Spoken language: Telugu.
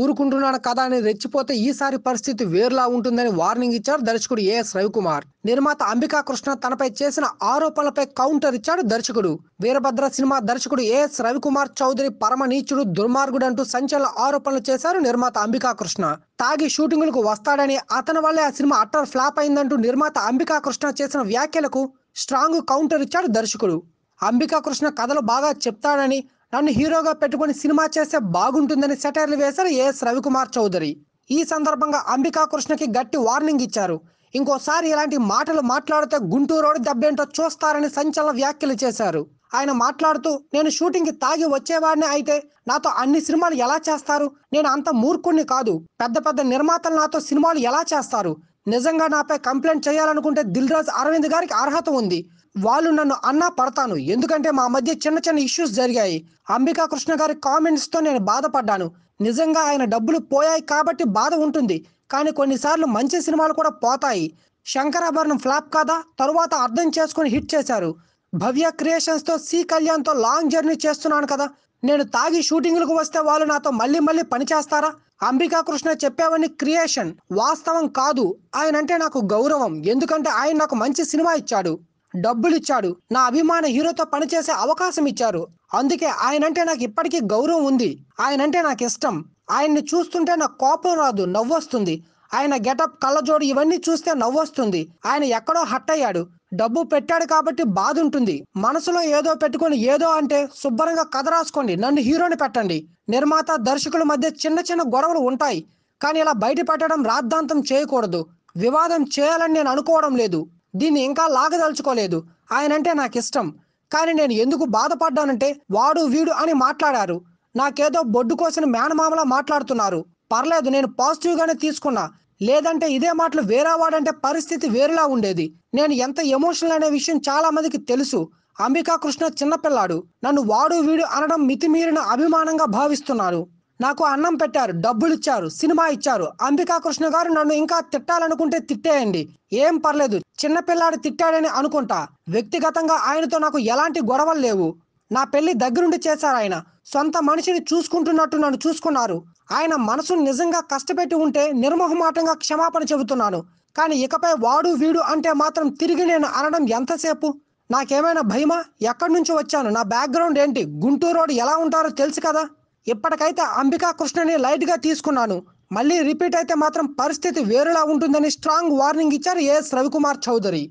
ఊరుకుంటున్నాడు కదా అని రెచ్చిపోతే ఈసారి పరిస్థితి వేరులా ఉంటుందని వార్నింగ్ ఇచ్చాడు దర్శకుడు ఏఎస్ రవికుమార్ నిర్మాత అంబికా కృష్ణ తనపై చేసిన ఆరోపణలపై కౌంటర్ ఇచ్చాడు దర్శకుడు వీరభద్ర సినిమా దర్శకుడు ఏఎస్ రవికుమార్ చౌదరి పరమ నీచుడు దుర్మార్గుడు అంటూ సంచలన ఆరోపణలు చేశారు నిర్మాత అంబికా కృష్ణ తాగి షూటింగులకు వస్తాడని అతని వల్లే ఆ సినిమా అట్టర్ ఫ్లాప్ అయిందంటూ నిర్మాత అంబికా కృష్ణ చేసిన వ్యాఖ్యలకు స్ట్రాంగ్ కౌంటర్ ఇచ్చాడు దర్శకుడు అంబికా కృష్ణ కథలు బాగా చెప్తాడని నన్ను హీరోగా పెట్టుకుని సినిమా చేస్తే బాగుంటుందని సెటైర్లు వేశారు ఏఎస్ రవికుమార్ చౌదరి ఈ సందర్భంగా అంబికా కృష్ణకి గట్టి వార్నింగ్ ఇచ్చారు ఇంకోసారి ఇలాంటి మాటలు మాట్లాడితే గుంటూరోడు దెబ్బేంటో చూస్తారని సంచలన వ్యాఖ్యలు చేశారు ఆయన మాట్లాడుతూ నేను షూటింగ్కి తాగి వచ్చేవాడిని అయితే నాతో అన్ని సినిమాలు ఎలా చేస్తారు నేను అంత మూర్ఖుణ్ణి కాదు పెద్ద పెద్ద నిర్మాతలు నాతో సినిమాలు ఎలా చేస్తారు నిజంగా నాపై కంప్లైంట్ చేయాలనుకుంటే దిల్రాజ్ అరవింద్ గారికి అర్హత ఉంది వాళ్ళు నన్ను అన్నా పడతాను ఎందుకంటే మా మధ్య చిన్న చిన్న ఇష్యూస్ జరిగాయి అంబికా కృష్ణ గారి కామెంట్స్తో నేను బాధపడ్డాను నిజంగా ఆయన డబ్బులు పోయాయి కాబట్టి బాధ ఉంటుంది కానీ కొన్నిసార్లు మంచి సినిమాలు కూడా పోతాయి శంకరాభరణం ఫ్లాప్ కాదా తరువాత అర్థం చేసుకుని హిట్ చేశారు భవ్య క్రియేషన్స్తో సి కళ్యాణ్తో లాంగ్ జర్నీ చేస్తున్నాను కదా నేను తాగి షూటింగ్లకు వస్తే వాళ్ళు నాతో మళ్ళీ మళ్ళీ పనిచేస్తారా అంబికా కృష్ణ చెప్పావని క్రియేషన్ వాస్తవం కాదు ఆయన అంటే నాకు గౌరవం ఎందుకంటే ఆయన నాకు మంచి సినిమా ఇచ్చాడు డబ్బులు ఇచ్చాడు నా అభిమాన హీరోతో పనిచేసే అవకాశం ఇచ్చారు అందుకే ఆయనంటే నాకు ఇప్పటికీ గౌరవం ఉంది ఆయనంటే నాకు ఇష్టం ఆయన్ని చూస్తుంటే నాకు కోపం రాదు నవ్వొస్తుంది ఆయన గెటప్ కళ్ళజోడు ఇవన్నీ చూస్తే నవ్వొస్తుంది ఆయన ఎక్కడో హట్ అయ్యాడు డబ్బు పెట్టాడు కాబట్టి బాధ ఉంటుంది మనసులో ఏదో పెట్టుకుని ఏదో అంటే శుభ్రంగా కథ రాసుకోండి నన్ను హీరోని పెట్టండి నిర్మాత దర్శకుల మధ్య చిన్న చిన్న గొడవలు ఉంటాయి కానీ ఇలా బయట పెట్టడం రాద్ధాంతం చేయకూడదు వివాదం చేయాలని నేను అనుకోవడం లేదు దీన్ని ఇంకా లాగదలుచుకోలేదు ఆయన అంటే నాకు ఇష్టం కానీ నేను ఎందుకు బాధపడ్డానంటే వాడు వీడు అని మాట్లాడారు నాకేదో బొడ్డు కోసిన మేనమామలా మాట్లాడుతున్నారు పర్లేదు నేను పాజిటివ్గానే తీసుకున్నా లేదంటే ఇదే మాటలు వేరేవాడంటే పరిస్థితి వేరులా ఉండేది నేను ఎంత ఎమోషనల్ అనే విషయం చాలా మందికి తెలుసు అంబికా కృష్ణ చిన్నపిల్లాడు నన్ను వాడు వీడు అనడం మితిమీరిన అభిమానంగా భావిస్తున్నాను నాకు అన్నం పెట్టారు డబ్బులు ఇచ్చారు సినిమా ఇచ్చారు అంబికాకృష్ణ గారు నన్ను ఇంకా తిట్టాలనుకుంటే తిట్టేయండి ఏం పర్లేదు చిన్నపిల్లాడు తిట్టాడని అనుకుంటా వ్యక్తిగతంగా ఆయనతో నాకు ఎలాంటి గొడవలు లేవు నా పెళ్లి దగ్గరుండి చేశారు ఆయన సొంత మనిషిని చూసుకుంటున్నట్టు నన్ను చూసుకున్నారు ఆయన మనసు నిజంగా కష్టపెట్టి ఉంటే నిర్మోహమాటంగా క్షమాపణ చెబుతున్నాను కానీ ఇకపై వాడు వీడు అంటే మాత్రం తిరిగి నేను అనడం ఎంతసేపు నాకేమైనా భయమా ఎక్కడి నుంచి వచ్చాను నా బ్యాక్గ్రౌండ్ ఏంటి గుంటూరు రోడ్ ఎలా ఉంటారో తెలుసు కదా ఇప్పటికైతే అంబికా కృష్ణని లైట్గా తీసుకున్నాను మళ్ళీ రిపీట్ అయితే మాత్రం పరిస్థితి వేరులా ఉంటుందని స్ట్రాంగ్ వార్నింగ్ ఇచ్చారు ఏఎస్ రవికుమార్ చౌదరి